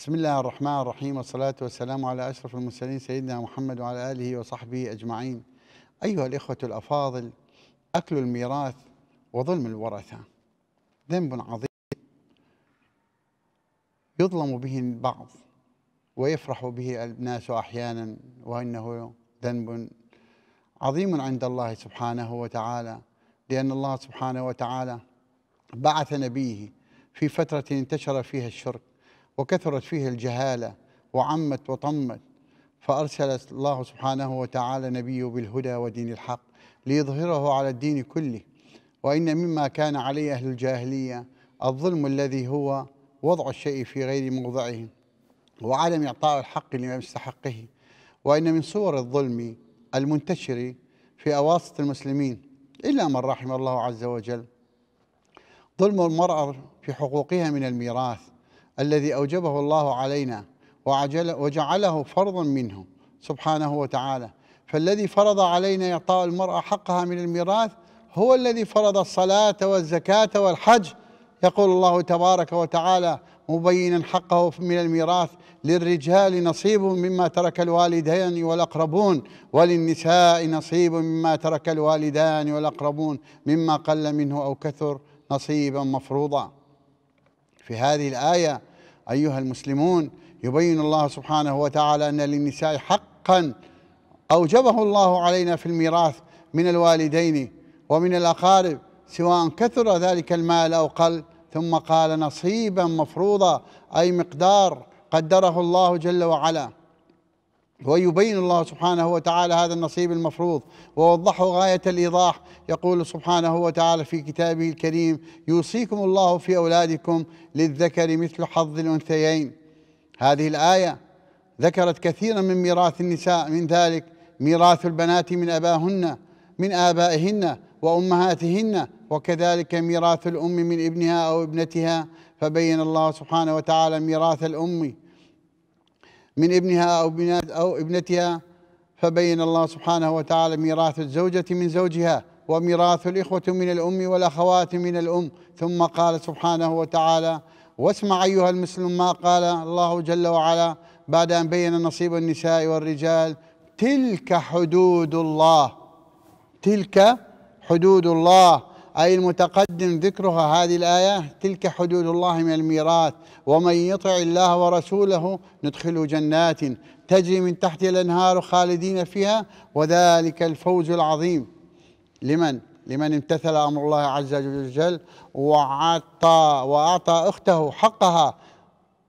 بسم الله الرحمن الرحيم والصلاة والسلام على أشرف المرسلين سيدنا محمد وعلى آله وصحبه أجمعين أيها الإخوة الأفاضل أكل الميراث وظلم الورثة ذنب عظيم يظلم به البعض ويفرح به الناس أحيانا وإنه ذنب عظيم عند الله سبحانه وتعالى لأن الله سبحانه وتعالى بعث نبيه في فترة انتشر فيها الشرك وكثرت فيه الجهالة وعمت وطمت فأرسل الله سبحانه وتعالى نبيه بالهدى ودين الحق ليظهره على الدين كله وإن مما كان عليه أهل الجاهلية الظلم الذي هو وضع الشيء في غير موضعه وعدم إعطاء الحق لما يستحقه وإن من صور الظلم المنتشر في أواسط المسلمين إلا من رحم الله عز وجل ظلم المرأة في حقوقها من الميراث الذي أوجبه الله علينا وعجل وجعله فرضا منه سبحانه وتعالى فالذي فرض علينا إعطاء المرأة حقها من الميراث هو الذي فرض الصلاة والزكاة والحج يقول الله تبارك وتعالى مبينا حقه من الميراث للرجال نصيب مما ترك الوالدين والأقربون وللنساء نصيب مما ترك الوالدان والأقربون مما قل منه أو كثر نصيبا مفروضا في هذه الآية أيها المسلمون يبين الله سبحانه وتعالى أن للنساء حقا أوجبه الله علينا في الميراث من الوالدين ومن الأقارب سواء كثر ذلك المال أو قل ثم قال نصيبا مفروضا أي مقدار قدره الله جل وعلا ويبين الله سبحانه وتعالى هذا النصيب المفروض ووضحه غاية الإيضاح يقول سبحانه وتعالى في كتابه الكريم يوصيكم الله في أولادكم للذكر مثل حظ الأنثيين هذه الآية ذكرت كثيرا من ميراث النساء من ذلك ميراث البنات من أباهن من آبائهن وأمهاتهن وكذلك ميراث الأم من ابنها أو ابنتها فبين الله سبحانه وتعالى ميراث الأم من ابنها أو, أو ابنتها فبين الله سبحانه وتعالى ميراث الزوجة من زوجها وميراث الإخوة من الأم والأخوات من الأم ثم قال سبحانه وتعالى واسمع أيها المسلم ما قال الله جل وعلا بعد أن بين نصيب النساء والرجال تلك حدود الله تلك حدود الله أي المتقدم ذكرها هذه الآية تلك حدود الله من الميراث ومن يطع الله ورسوله ندخل جنات تجري من تحت الأنهار خالدين فيها وذلك الفوز العظيم لمن؟ لمن امتثل أمر الله عز وجل وعطى وأعطى أخته حقها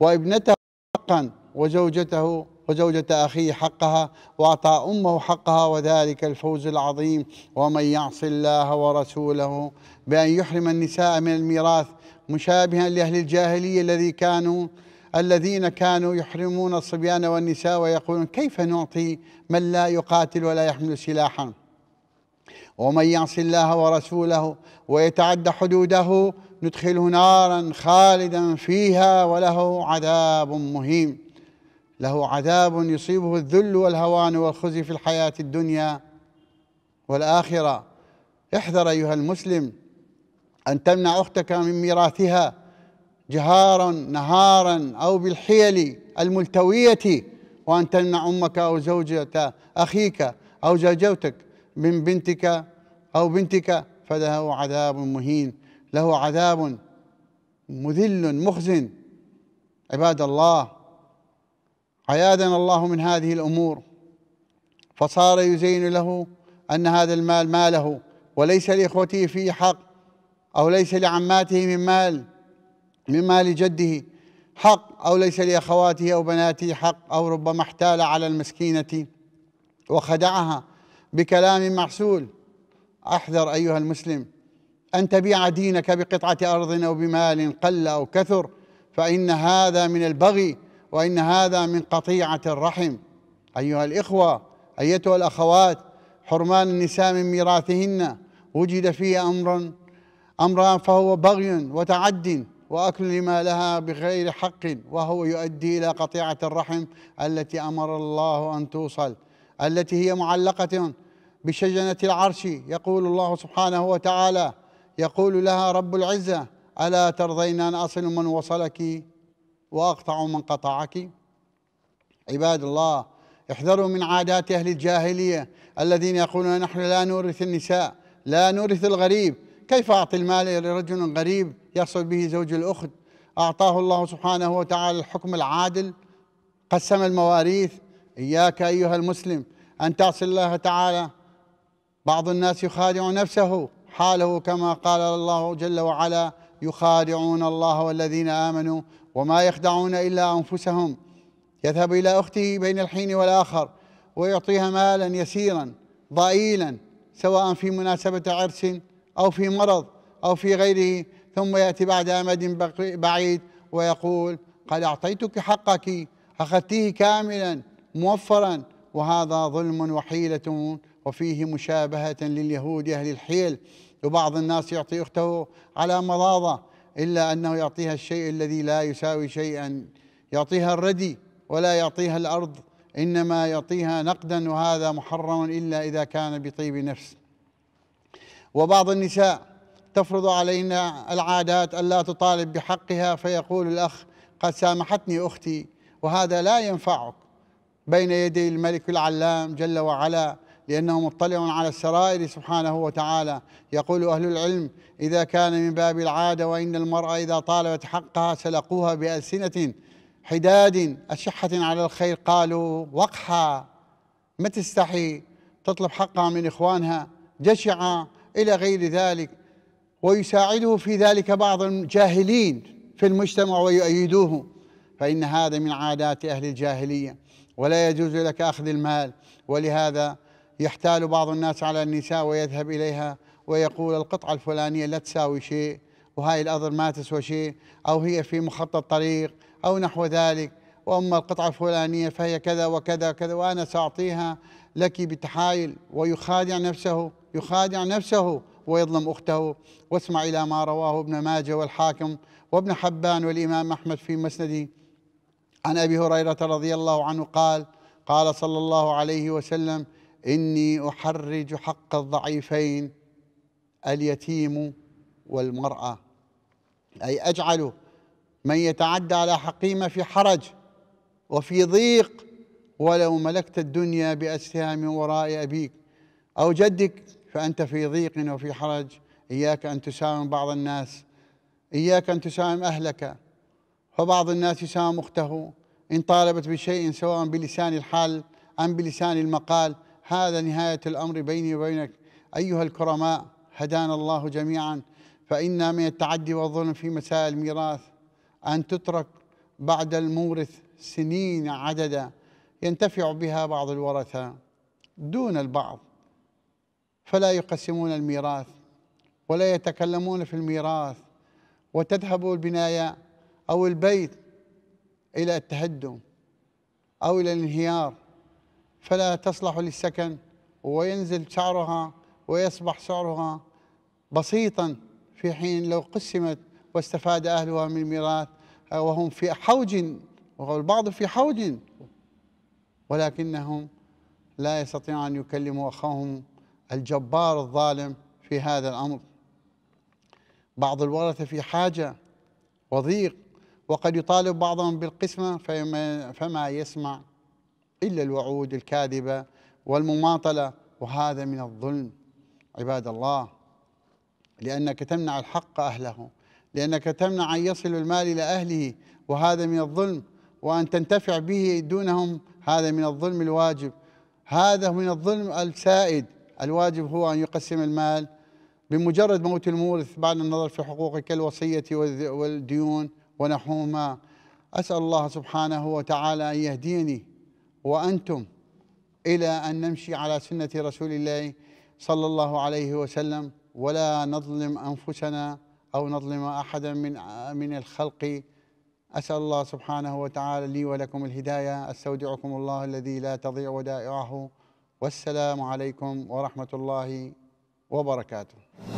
وابنته حقا وزوجته وزوجة أخيه حقها وأعطى أمه حقها وذلك الفوز العظيم ومن يعص الله ورسوله بأن يحرم النساء من الميراث مشابها لأهل الجاهلية الذي كانوا الذين كانوا يحرمون الصبيان والنساء ويقولون كيف نعطي من لا يقاتل ولا يحمل سلاحا ومن يعص الله ورسوله ويتعدى حدوده ندخله نارا خالدا فيها وله عذاب مهين له عذاب يصيبه الذل والهوان والخزي في الحياة الدنيا والآخرة احذر أيها المسلم أن تمنع أختك من ميراثها جهارا نهارا أو بالحيل الملتوية وأن تمنع أمك أو زوجة أخيك أو زوجتك من بنتك أو بنتك فله عذاب مهين له عذاب مذل مخزن عباد الله عيادنا الله من هذه الأمور فصار يزين له أن هذا المال ماله وليس لإخوته فيه حق أو ليس لعماته من مال من مال جده حق أو ليس لأخواته أو بناته حق أو ربما احتال على المسكينة وخدعها بكلام معسول احذر أيها المسلم أن تبيع دينك بقطعة أرض أو بمال قل أو كثر فإن هذا من البغي وإن هذا من قطيعة الرحم أيها الإخوة أيتها الأخوات حرمان النساء من ميراثهن وجد فيه أمر أمرا فهو بغي وتعد وأكل لما لها بغير حق وهو يؤدي إلى قطيعة الرحم التي أمر الله أن توصل التي هي معلقة بشجنة العرش يقول الله سبحانه وتعالى يقول لها رب العزة ألا ترضين أن أصل من وصلك وأقطع من قطعك عباد الله احذروا من عادات أهل الجاهلية الذين يقولون نحن لا نورث النساء لا نورث الغريب كيف أعطي المال لرجل غريب يصل به زوج الأخت أعطاه الله سبحانه وتعالى الحكم العادل قسم المواريث إياك أيها المسلم أن تعصي الله تعالى بعض الناس يخادع نفسه حاله كما قال الله جل وعلا يخادعون الله والذين آمنوا وما يخدعون إلا أنفسهم يذهب إلى أخته بين الحين والآخر ويعطيها مالا يسيرا ضئيلا سواء في مناسبة عرس أو في مرض أو في غيره ثم يأتي بعد أمد بعيد ويقول قد أعطيتك حقك أخذتيه كاملا موفرا وهذا ظلم وحيلة وفيه مشابهة لليهود أهل الحيل وبعض الناس يعطي أخته على مضاضة إلا أنه يعطيها الشيء الذي لا يساوي شيئا يعطيها الردي ولا يعطيها الأرض إنما يعطيها نقدا وهذا محرم إلا إذا كان بطيب نفس وبعض النساء تفرض علينا العادات ألا تطالب بحقها فيقول الأخ قد سامحتني أختي وهذا لا ينفعك بين يدي الملك العلام جل وعلا لأنه مطلع على السرائر سبحانه وتعالى يقول أهل العلم إذا كان من باب العادة وإن المرأة إذا طالبت حقها سلقوها بألسنة حداد أشحة على الخير قالوا وقحة ما تستحي تطلب حقها من إخوانها جشعة إلى غير ذلك ويساعده في ذلك بعض الجاهلين في المجتمع ويؤيدوه فإن هذا من عادات أهل الجاهلية ولا يجوز لك أخذ المال ولهذا يحتال بعض الناس على النساء ويذهب إليها ويقول القطعة الفلانية لا تساوي شيء وهاي الأرض ما تسوى شيء أو هي في مخطط طريق أو نحو ذلك وأما القطعة الفلانية فهي كذا وكذا وكذا وأنا سأعطيها لك بتحايل ويخادع نفسه يخادع نفسه ويظلم أخته واسمع إلى ما رواه ابن ماجه والحاكم وابن حبان والإمام أحمد في مسنده عن أبي هريرة رضي الله عنه قال قال صلى الله عليه وسلم إني أحرج حق الضعيفين اليتيم والمرأة أي أجعل من يتعدى على حقيمة في حرج وفي ضيق ولو ملكت الدنيا بأسها من وراء أبيك أو جدك فأنت في ضيق وفي حرج إياك أن تساوم بعض الناس إياك أن تساوم أهلك فبعض الناس يساوم أخته إن طالبت بشيء سواء بلسان الحال أم بلسان المقال هذا نهاية الأمر بيني وبينك أيها الكرماء هدانا الله جميعا فإن من التعدي والظلم في مسائل الميراث أن تترك بعد المورث سنين عددا ينتفع بها بعض الورثة دون البعض فلا يقسمون الميراث ولا يتكلمون في الميراث وتذهب البناية أو البيت إلى التهدم أو إلى الانهيار فلا تصلح للسكن وينزل سعرها ويصبح سعرها بسيطا في حين لو قسمت واستفاد أهلها من الميراث آه، وهم في حوج والبعض في حوج ولكنهم لا يستطيعون أن يكلموا أخاهم الجبار الظالم في هذا الأمر بعض الورثة في حاجة وضيق وقد يطالب بعضهم بالقسمة فما يسمع إلا الوعود الكاذبة والمماطلة وهذا من الظلم عباد الله لأنك تمنع الحق أهله لأنك تمنع أن يصل المال إلى أهله وهذا من الظلم وأن تنتفع به دونهم هذا من الظلم الواجب هذا من الظلم السائد الواجب هو أن يقسم المال بمجرد موت المورث بعد النظر في حقوقك الوصيه والديون ونحوهما أسأل الله سبحانه وتعالى أن يهديني وأنتم إلى أن نمشي على سنة رسول الله صلى الله عليه وسلم ولا نظلم أنفسنا أو نظلم أحدا من من الخلق أسأل الله سبحانه وتعالى لي ولكم الهداية أستودعكم الله الذي لا تضيع ودائعه والسلام عليكم ورحمة الله وبركاته